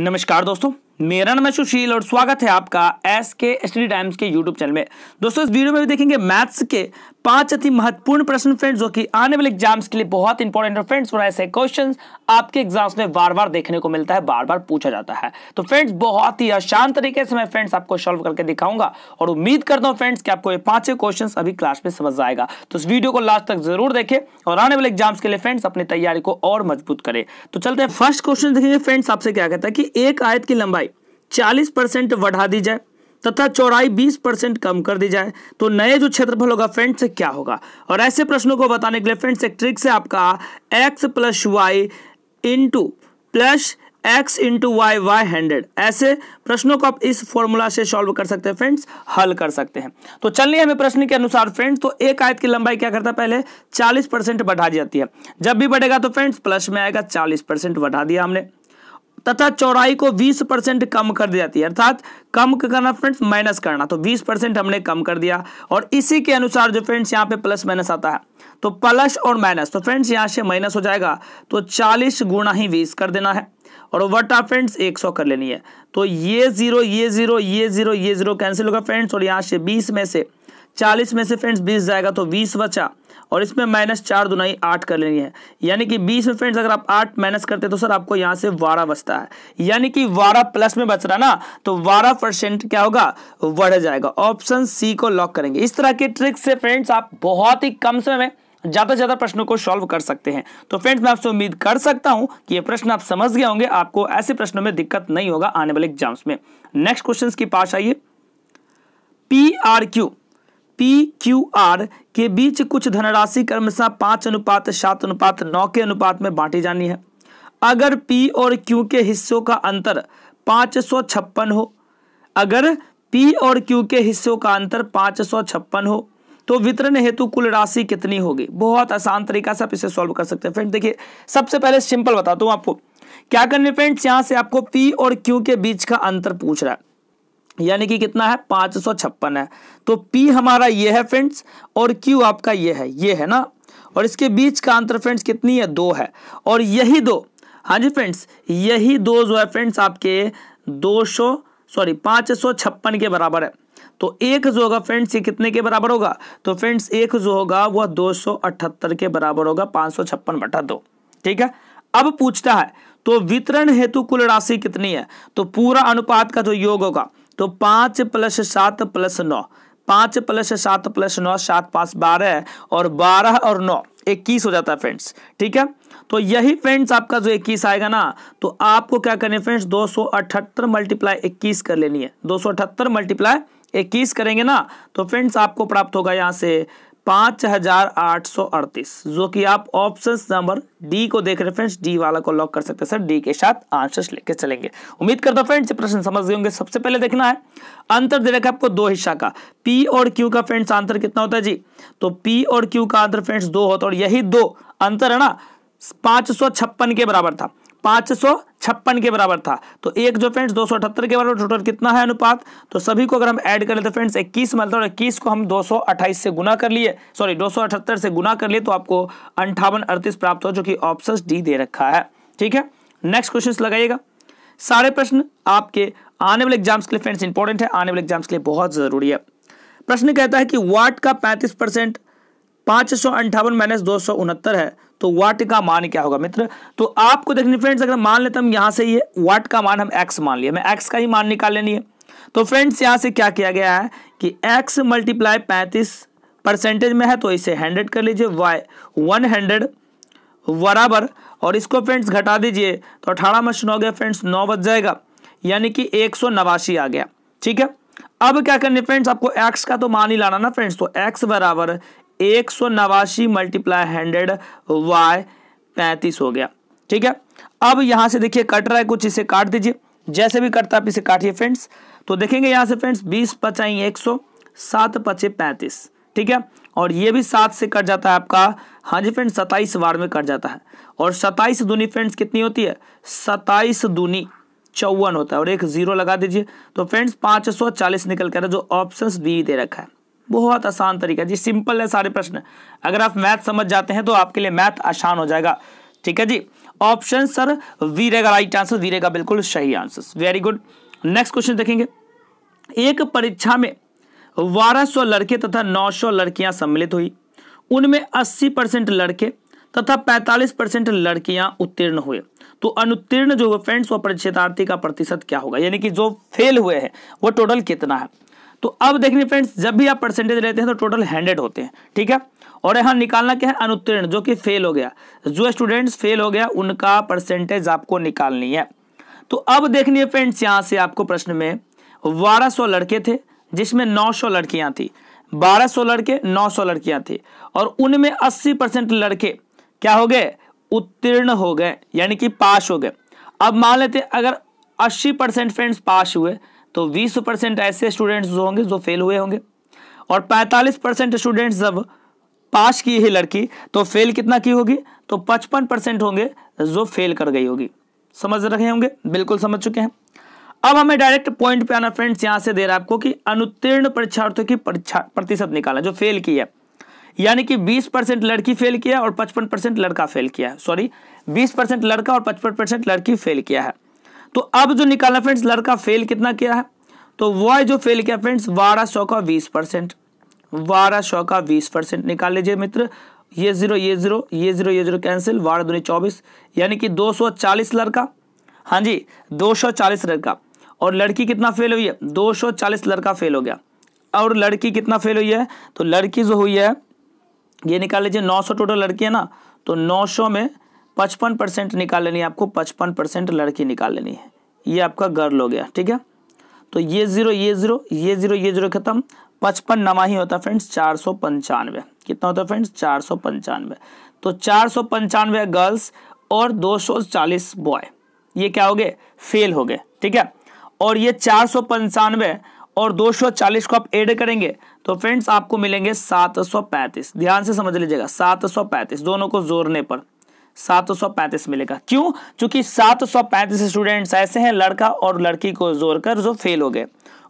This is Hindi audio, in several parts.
नमस्कार दोस्तों मेरा नाम है सुशील और स्वागत है आपका एस के स्टडी टाइम्स के यूट्यूब चैनल में दोस्तों इस वीडियो में भी देखेंगे मैथ्स के पांच अति महत्वपूर्ण प्रश्न फ्रेंड्स जो कि आने वाले एग्जाम्स के लिए बहुत इंपॉर्टेंट है फ्रेंड्स और ऐसे क्वेश्चन आपके एग्जाम्स में बार बार देखने को मिलता है बार बार पूछा जाता है तो फ्रेंड्स बहुत ही आसान तरीके से मैं फ्रेंड्स आपको सॉल्व करके दिखाऊंगा और उम्मीद करता हूँ फ्रेंड्स की आपको ये पांचों क्वेश्चन अभी क्लास में समझ आएगा तो इस वीडियो को लास्ट तक जरूर देखें और आने वाले एग्जाम्स के लिए फ्रेंड्स अपनी तैयारी को और मजबूत करें तो चलते हैं फर्स्ट क्वेश्चन देखेंगे फ्रेंड्स आपसे क्या कहता है कि एक आयत की लंबाई चालीस परसेंट बढ़ा दी जाए तथा चौड़ाई 20 परसेंट कम कर दी जाए तो नए जो क्षेत्रफल होगा फ्रेंड्स क्या होगा और ऐसे प्रश्नों को बताने के लिए फ्रेंड्स एक ट्रिक से आपका X plus Y into plus X into Y Y hundred ऐसे प्रश्नों को आप इस फॉर्मूला से सॉल्व कर सकते हैं फ्रेंड्स हल कर सकते हैं तो चलिए हमें प्रश्न के अनुसार फ्रेंड्स तो एक आयत की लंबाई क्या करता है पहले 40 परसेंट बढ़ा जाती है जब भी बढ़ेगा तो फ्रेंड्स प्लस में आएगा 40 परसेंट बढ़ा दिया हमने तथा चौड़ाई को 20 परसेंट कम कर दी जाती है अर्थात कम करना फ्रेंड्स माइनस करना तो 20 परसेंट हमने कम कर दिया और इसी के अनुसार जो फ्रेंड्स यहाँ पे प्लस माइनस आता है तो प्लस और माइनस तो फ्रेंड्स यहाँ से माइनस हो जाएगा तो 40 गुणा ही बीस कर देना है और वटा फ्रेंड्स 100 कर लेनी है तो ये जीरो ये जीरो ये जीरो ये जीरो कैंसिल होगा फ्रेंड्स और यहाँ से बीस में से चालीस में से फ्रेंड्स बीस जाएगा तो बीस बचा और इसमें माइनस चार दुनाई आठ कर लेनी है यानी कि बीस में फ्रेंड्स अगर आप आठ माइनस करते तो सर आपको यहाँ से वारा बचता है यानी कि वारा प्लस में बच रहा ना तो वारा परसेंट क्या होगा बढ़ जाएगा ऑप्शन सी को लॉक करेंगे इस तरह के ट्रिक से फ्रेंड्स आप बहुत ही कम समय में ज़्यादा से ज़्यादा प्रश्नों को सॉल्व कर सकते हैं तो फ्रेंड्स मैं आपसे उम्मीद कर सकता हूं कि ये प्रश्न आप समझ गए होंगे आपको ऐसे प्रश्नों में दिक्कत नहीं होगा आने वाले एग्जाम्स में नेक्स्ट क्वेश्चन की पास आइए P R Q P Q R के बीच कुछ धनराशि क्रमशः पांच अनुपात सात अनुपात नौ के अनुपात में बांटी जानी है अगर पी और क्यू के हिस्सों का अंतर पांच सौ छप्पन हो अगर पी और क्यू के हिस्सों का अंतर पांच सौ छप्पन हो तो वितरण हेतु कुल राशि कितनी होगी बहुत आसान तरीका से आप इसे सॉल्व कर सकते हैं फ्रेंड देखिए सबसे पहले सिंपल बताता हूं आपको क्या करने फ्रेंड्स यहां से आपको पी और क्यू के बीच का अंतर पूछ रहा है यानी कि कितना है पांच सौ छप्पन है तो P हमारा ये है फ्रेंड्स और Q आपका ये है ये है ना और इसके बीच का अंतर फ्रेंड्स कितनी है दो है और यही दो हाँ जी फ्रेंड्स यही दो जो है फ्रेंड्स आपके दो सौ सॉरी पांच सौ छप्पन के बराबर है तो एक जो होगा फ्रेंड्स ये कितने के बराबर होगा तो फ्रेंड्स एक जो होगा वह दो सौ अठहत्तर के बराबर होगा पांच सौ छप्पन बटा दो ठीक है अब पूछता है तो वितरण हेतु कुल राशि कितनी है तो पूरा अनुपात का जो योग होगा तो पांच प्लस सात प्लस नौ पांच प्लस सात प्लस नौ सात पांच बारह और बारह और नौ इक्कीस हो जाता है फ्रेंड्स ठीक है तो यही फ्रेंड्स आपका जो इक्कीस आएगा ना तो आपको क्या करना है फ्रेंड्स दो सौ अठहत्तर मल्टीप्लाई इक्कीस कर लेनी है दो सौ अठहत्तर मल्टीप्लाई इक्कीस करेंगे ना तो फ्रेंड्स आपको प्राप्त होगा यहाँ से पाँच हजार आठ सौ अड़तीस जो कि आप ऑप्शन नंबर डी को देख रहे फ्रेंड्स डी वाला को लॉक कर सकते हैं सर डी के साथ आंसर्स लेके चलेंगे उम्मीद करता हूं फ्रेंड्स प्रश्न समझ गए होंगे सबसे पहले देखना है अंतर दे रखा है आपको दो हिस्सा का पी और क्यू का फ्रेंड्स आंतर कितना होता है जी तो पी और क्यू का आंतर फ्रेंड्स दो होता है और यही दो अंतर है ना पाँच के बराबर था पांच सौ छप्पन के बराबर था तो एक जो फ्रेंड्स दो सौ अठहत्तर के बराबर टोटल कितना है अनुपात तो सभी को अगर हम ऐड कर लेते फ्रेंड्स इक्कीस मतलब इक्कीस को हम दो सौ अट्ठाईस से गुना कर लिए सॉरी दो सौ अठहत्तर से गुना कर लिए तो आपको अंठावन अड़तीस प्राप्त हो जो कि ऑप्शन डी दे रखा है ठीक है नेक्स्ट क्वेश्चन लगाइएगा सारे प्रश्न आपके आने वाले एग्जाम्स के लिए फ्रेंड्स इंपॉर्टेंट है आने वाले एग्जाम्स के लिए बहुत जरूरी है प्रश्न कहता है कि वाट का पैंतीस परसेंट पांच सौ अंठावन माइनस दो सौ उनहत्तर है तो वाट का मान क्या होगा मित्र तो आपको देखने फ्रेंड्स अगर मान लेते हम यहां से ये वाट का मान हम एक्स मान लिया हमें एक्स का ही मान निकाल लेनी है तो फ्रेंड्स यहां से क्या किया गया है कि एक्स मल्टीप्लाई पैंतीस परसेंटेज में है तो इसे हंड्रेड कर लीजिए वाई वन हंड्रेड बराबर और इसको फ्रेंड्स घटा दीजिए तो अठारह में शून्य हो गया फ्रेंड्स नौ बज जाएगा यानी कि एक सौ नवासी आ गया ठीक है अब क्या करने फ्रेंड्स आपको एक्स का तो मान ही लाना ना फ्रेंड्स तो एक्स बराबर एक सौ नवासी मल्टीप्लाई हंड्रेड वाई पैंतीस हो गया ठीक है अब यहां से देखिए कट रहा है कुछ इसे काट दीजिए जैसे भी कटता आप इसे काटिए फ्रेंड्स तो देखेंगे यहां से फ्रेंड्स बीस पचाई एक सौ सात पचे पैंतीस ठीक है और ये भी सात से कट जाता है आपका हाँ जी फ्रेंड्स सताइस बार में कट जाता है और सताइस दूनी फ्रेंड्स कितनी होती है सताइस दूनी चौवन होता है और एक जीरो लगा दीजिए तो फ्रेंड्स पांच सौ चालीस निकल कर जो ऑप्शन बी दे रखा है बहुत आसान तरीका जी सिंपल है सारे प्रश्न अगर आप मैथ समझ जाते हैं तो आपके लिए मैथ आसान हो जाएगा ठीक है जी ऑप्शन सर वीरे का राइट आंसर वीरे का बिल्कुल सही answer very good next question देखेंगे एक परीक्षा में 1200 लड़के तथा 900 लड़कियां सम्मिलित हुई उनमें 80 परसेंट लड़के तथा 45 परसेंट लड़कियां उत्तीर्ण हुए तो अनुत्तीर्ण जो फ्रेंड्स व परीक्षितार्थी का प्रतिशत क्या होगा यानी कि जो फेल हुए हैं वो टोटल कितना है तो अब देख फ्रेंड्स जब भी आप परसेंटेज लेते हैं तो टोटल हंड्रेड होते हैं ठीक है और यहाँ निकालना क्या है अनुत्तीर्ण जो कि फेल हो गया जो स्टूडेंट्स फेल हो गया उनका परसेंटेज आपको निकालनी है तो अब देख लीजिए फ्रेंड्स यहाँ से आपको प्रश्न में बारह लड़के थे जिसमें नौ लड़कियां थी 1200 लड़के 900 लड़कियां थी और उनमें अस्सी परसेंट लड़के क्या हो गए उत्तीर्ण हो गए यानी कि पास हो गए अब मान लेते अगर अस्सी परसेंट फ्रेंड्स पास हुए तो 20 परसेंट ऐसे स्टूडेंट्स जो होंगे जो फेल हुए होंगे और 45 परसेंट स्टूडेंट्स जब पास की है लड़की तो फेल कितना की होगी तो 55 परसेंट होंगे जो फेल कर गई होगी समझ रहे होंगे बिल्कुल समझ चुके हैं अब हमें डायरेक्ट पॉइंट पे आना फ्रेंड्स यहां से दे रहा है आपको कि अनुत्तीर्ण परीक्षार्थियों की प्रतिशत निकालना जो फेल की है यानी कि 20 परसेंट लड़की फेल किया और 55 परसेंट लड़का फेल किया है सॉरी 20 परसेंट लड़का और 55 परसेंट लड़की फेल किया है तो अब जो निकालना फ्रेंड्स लड़का फेल कितना किया है तो वह जो फेल किया फ्रेंड्स बारह सौ का बीस परसेंट बारह सौ का बीस परसेंट निकाल लीजिए मित्र ये जीरो ये जीरो ये जीरो ये जीरो कैंसिल बारह दूनी चौबीस यानी कि दो सौ चालीस लड़का हाँ जी दो सौ चालीस लड़का और लड़की कितना फेल हुई है दो सौ चालीस लड़का फेल हो गया और लड़की कितना फेल हुई है तो लड़की जो हुई है ये निकाल लीजिए नौ सौ टोटल लड़की है ना तो नौ सौ में पचपन परसेंट निकाल लेनी है आपको पचपन परसेंट लड़की निकाल लेनी है ये आपका गर्ल हो गया ठीक है तो ये जीरो ये जीरो ये जीरो ये जीरो खत्म पचपन नवा ही होता है फ्रेंड्स चार सौ पंचानवे कितना होता है फ्रेंड्स चार सौ पंचानवे तो चार सौ पंचानवे गर्ल्स और दो सौ चालीस बॉय ये क्या हो गए फेल हो गए ठीक है और ये चार सौ पंचानवे और दो सौ चालीस को आप एड करेंगे तो फ्रेंड्स आपको मिलेंगे सात सौ पैंतीस ध्यान से समझ लीजिएगा सात सौ पैंतीस दोनों को जोड़ने पर 735 मिलेगा क्यों क्योंकि 735 स्टूडेंट्स ऐसे हैं लड़का और लड़की को जोर कर जो फेल हो गए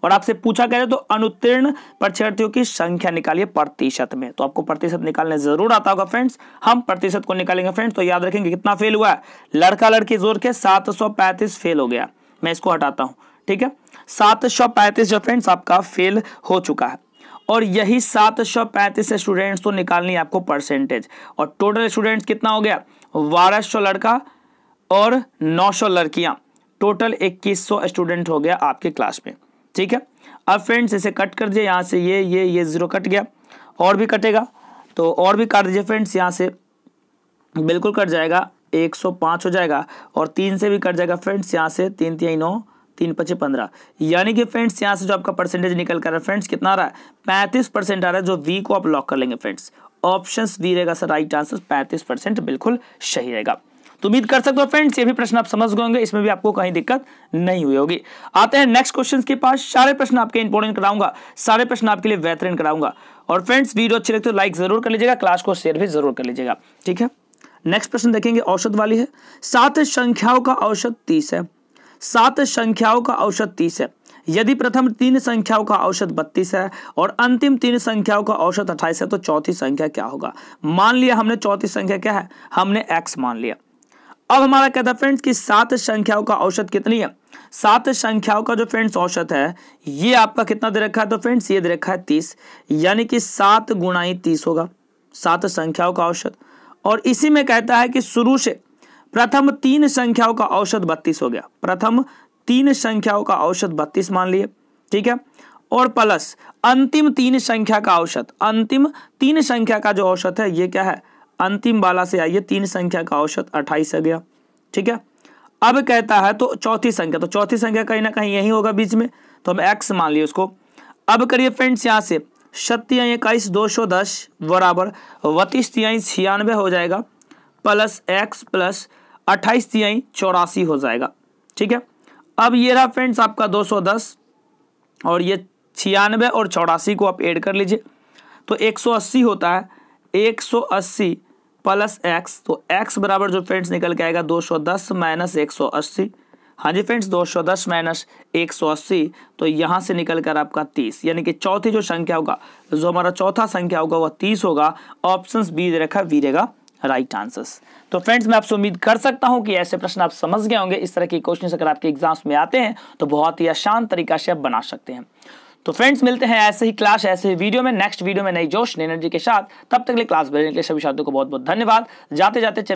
और आपसे पूछा गया तो अनुत्तीर्ण परीक्षार्थियों की संख्या निकालिए प्रतिशत में तो आपको प्रतिशत निकालने जरूर आता होगा फ्रेंड्स हम प्रतिशत को निकालेंगे फ्रेंड्स तो याद रखेंगे कितना फेल हुआ है लड़का लड़की जोर के सात फेल हो गया मैं इसको हटाता हूं ठीक है पैंतीस जो फ्रेंड्स आपका फेल हो चुका है और यही सात सौ पैंतीस स्टूडेंट्स तो निकालनी है आपको परसेंटेज और टोटल स्टूडेंट्स कितना हो गया बारह सौ लड़का और नौ सौ लड़कियां टोटल इक्कीस सौ स्टूडेंट हो गया आपके क्लास में ठीक है अब फ्रेंड्स इसे कट कर दिए यहाँ से ये ये ये ज़ीरो कट गया और भी कटेगा तो और भी काट दीजिए फ्रेंड्स यहाँ से बिल्कुल कट जाएगा 105 हो जाएगा और तीन से भी कट जाएगा फ्रेंड्स यहाँ से तीन तीन नौ तीन पचे पंद्रह यानी कि फ्रेंड्स यहाँ से जो आपका परसेंटेज निकल कर रहा है फ्रेंड्स कितना आ रहा है पैंतीस परसेंट आ रहा है जो वी को आप लॉक कर लेंगे फ्रेंड्स ऑप्शन वी रहेगा सर राइट आंसर पैंतीस परसेंट बिल्कुल सही रहेगा तो उम्मीद कर सकते हो फ्रेंड्स ये भी प्रश्न आप समझ गए होंगे इसमें भी आपको कहीं दिक्कत नहीं हुई होगी आते हैं नेक्स्ट क्वेश्चन के पास सारे प्रश्न आपके इंपोर्टेंट कराऊंगा सारे प्रश्न आपके लिए बेहतरीन कराऊंगा और फ्रेंड्स वीडियो अच्छी लगती है लाइक जरूर कर लीजिएगा क्लास को शेयर भी जरूर कर लीजिएगा ठीक है नेक्स्ट प्रश्न देखेंगे औषध वाली है सात संख्याओं का औषध तीस है सात संख्याओं का औसत तीस है यदि प्रथम तीन संख्याओं का औसत बत्तीस है और अंतिम तीन संख्याओं का औसत अट्ठाईस है तो चौथी संख्या क्या होगा मान लिया हमने चौथी संख्या क्या है हमने एक्स मान लिया अब हमारा कहता है फ्रेंड्स कि सात संख्याओं का औसत कितनी है सात संख्याओं का जो फ्रेंड्स औसत है ये आपका कितना दे रखा है तो फ्रेंड्स ये दे रखा है तीस यानी कि सात गुणाई तीस होगा सात संख्याओं का औसत और इसी में कहता है कि शुरू से प्रथम तीन संख्याओं का औसत बत्तीस हो गया प्रथम तीन संख्याओं का औसत बत्तीस मान लिए ठीक है और प्लस अंतिम तीन संख्या का औसत अंतिम तीन संख्या का जो औसत है ये क्या है अंतिम वाला से आइए तीन संख्या का औसत अट्ठाईस आ गया ठीक है अब कहता है तो चौथी संख्या तो चौथी संख्या कहीं ना कहीं यही होगा बीच में तो हम एक्स मान लिए उसको अब करिए फ्रेंड्स यहां से सत्या इक्कीस दो सौ दस बराबर बत्तीस तिहाई छियानवे हो जाएगा प्लस एक्स प्लस अट्ठाईस तिहाई चौरासी हो जाएगा ठीक है अब ये रहा फ्रेंड्स आपका 210 और ये छियानवे और चौरासी को आप ऐड कर लीजिए तो 180 होता है 180 प्लस एक्स तो एक्स बराबर जो फ्रेंड्स निकल के आएगा 210 माइनस अस्सी हाँ जी फ्रेंड्स 210 माइनस अस्सी तो यहाँ से निकल कर आपका 30 यानी कि चौथी जो संख्या होगा जो हमारा चौथा संख्या होगा वह 30 होगा ऑप्शन बी रेखा वी बी राइट आंसर्स तो फ्रेंड्स मैं आपसे उम्मीद कर सकता हूं कि ऐसे प्रश्न आप समझ गए होंगे इस तरह के क्वेश्चन अगर आपके एग्जाम्स में आते हैं तो बहुत ही आसान तरीका से आप बना सकते हैं तो फ्रेंड्स मिलते हैं ऐसे ही क्लास ऐसे ही वीडियो में नेक्स्ट वीडियो में नई जोश एनर्जी के साथ तब तक के लिए क्लास भेजने के लिए सभी साथियों को बहुत बहुत धन्यवाद जाते जाते